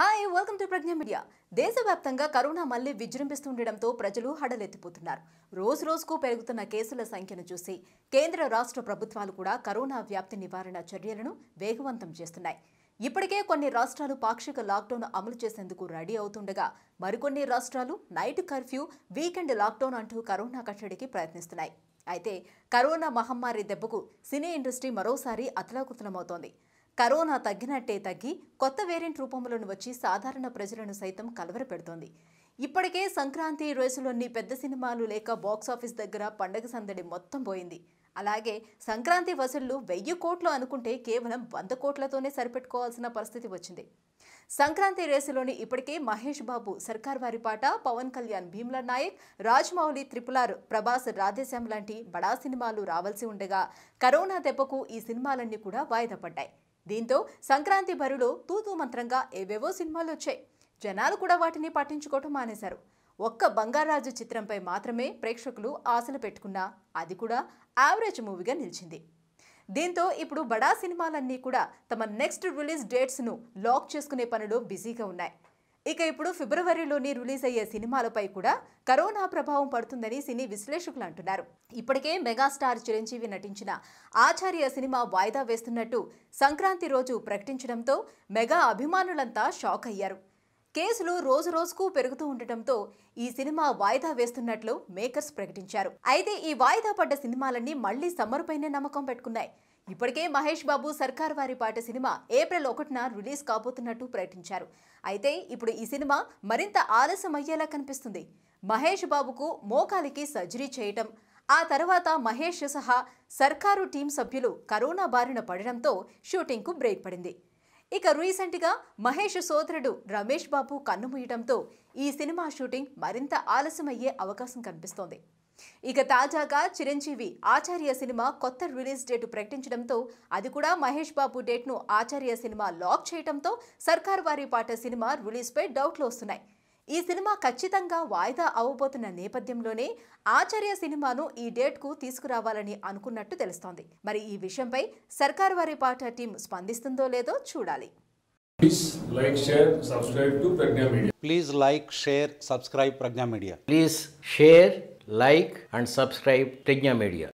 Hi welcome to Pragna media దేశవ్యాప్తంగా corona మళ్లీ విజృంభిస్తుండటంతో ప్రజలు హడలెత్తిపోతున్నారు రోజు రోజుకు పెరుగుతున్న కేసుల సంఖ్యను చూసి కేంద్ర రాష్ట్ర ప్రభుత్వాలు కూడా కరోనా వ్యాప్తి నివారణ చర్యలను వేగవంతం చేస్తున్నాయి ఇప్పటికే కొన్ని రాష్ట్రాలు పాక్షిక లాక్డౌన్ అమలు చేసేందుకు రెడీ అవుతుండగా మరికొన్ని రాష్ట్రాలు నైట్ కర్ఫ్యూ వీకెండ్ లాక్డౌన్ అంటూ కరోనా కట్టడికి ప్రయత్నిస్తున్నాయి అయితే కరోనా మహమ్మారి దెబ్బకు సినీ ఇండస్ట్రీ మరోసారి అతలాకుతలమవుతోంది కరోనా తగ్గినట్టే తగ్గి కొత్త వేరియంట్ రూపంలోని వచ్చి సాధారణ ప్రజలను సైతం కలవర పెడుతోంది ఇప్పటికే సంక్రాంతి రేసులోని పెద్ద సినిమాలు లేక బాక్సాఫీస్ దగ్గర పండగ సందడి మొత్తం పోయింది అలాగే సంక్రాంతి వసూళ్లు వెయ్యి కోట్లు అనుకుంటే కేవలం వంద కోట్లతోనే సరిపెట్టుకోవాల్సిన పరిస్థితి వచ్చింది సంక్రాంతి రేసులోని ఇప్పటికే మహేష్ బాబు సర్కార్ వారి పాట పవన్ కళ్యాణ్ భీమ్ల నాయక్ రాజ్మౌళి త్రిపులార్ ప్రభాస్ రాధేశ్యామ్ లాంటి బడా సినిమాలు రావాల్సి ఉండగా కరోనా దెబ్బకు ఈ సినిమాలన్నీ కూడా వాయిదా పడ్డాయి దీంతో సంక్రాంతి బరులో తూతూ మంత్రంగా ఏవేవో సినిమాలు వచ్చాయి జనాలు కూడా వాటిని పాటించుకోవటం మానేశారు ఒక్క బంగారాజు చిత్రంపై మాత్రమే ప్రేక్షకులు ఆశలు పెట్టుకున్నా అది కూడా యావరేజ్ మూవీగా నిలిచింది దీంతో ఇప్పుడు బడా సినిమాలన్నీ కూడా తమ నెక్స్ట్ రిలీజ్ డేట్స్ను లాక్ చేసుకునే పనులు బిజీగా ఉన్నాయి ఇక ఇప్పుడు ఫిబ్రవరిలోనే రిలీజ్ అయ్యే సినిమాలపై కూడా కరోనా ప్రభావం పడుతుందని సినీ విశ్లేషకులు అంటున్నారు ఇప్పటికే మెగాస్టార్ చిరంజీవి నటించిన ఆచార్య సినిమా వాయిదా వేస్తున్నట్టు సంక్రాంతి రోజు ప్రకటించడంతో మెగా అభిమానులంతా షాక్ అయ్యారు కేసులు రోజు రోజుకు పెరుగుతూ ఉండటంతో ఈ సినిమా వాయిదా వేస్తున్నట్లు మేకర్స్ ప్రకటించారు అయితే ఈ వాయిదా పడ్డ సినిమాలన్నీ మళ్లీ సమ్మర్ పైనే నమ్మకం పెట్టుకున్నాయి ఇప్పటికే మహేష్ బాబు సర్కార్ వారి పాట సినిమా ఏప్రిల్ ఒకటిన రిలీజ్ కాబోతున్నట్టు ప్రకటించారు అయితే ఇప్పుడు ఈ సినిమా మరింత ఆలస్యం అయ్యేలా కనిపిస్తుంది మహేష్ బాబుకు మోకాలికి సర్జరీ చేయటం ఆ తర్వాత మహేష్ సహా సర్కారు టీం సభ్యులు కరోనా బారిన పడడంతో షూటింగ్కు బ్రేక్ పడింది ఇక రీసెంట్గా మహేష్ సోదరుడు రమేష్ బాబు కన్నుమూయటంతో ఈ సినిమా షూటింగ్ మరింత ఆలస్యమయ్యే అవకాశం కనిపిస్తోంది ఇక తాజాగా చిరంజీవి ఆచార్య సినిమా కొత్త రిలీజ్ డేట్ ప్రకటించడంతో అది కూడా మహేష్ బాబు డేట్ను ఆచార్య సినిమా లాక్ చేయడంతో సర్కార్ వారి పాట సినిమా రిలీజ్పై డౌట్లు వస్తున్నాయి ఈ సినిమా ఖచ్చితంగా వాయిదా అవ్వబోతున్న నేపథ్యంలోనే ఆచార్య సినిమాను ఈ డేట్కు తీసుకురావాలని అనుకున్నట్టు తెలుస్తోంది మరి ఈ విషయంపై సర్కార్ వారి పాట టీం స్పందిస్తుందో లేదో చూడాలి Please like, share, subscribe to Pragna Media. Please like, share, subscribe Pragna Media. Please share, like and subscribe Pragna Media.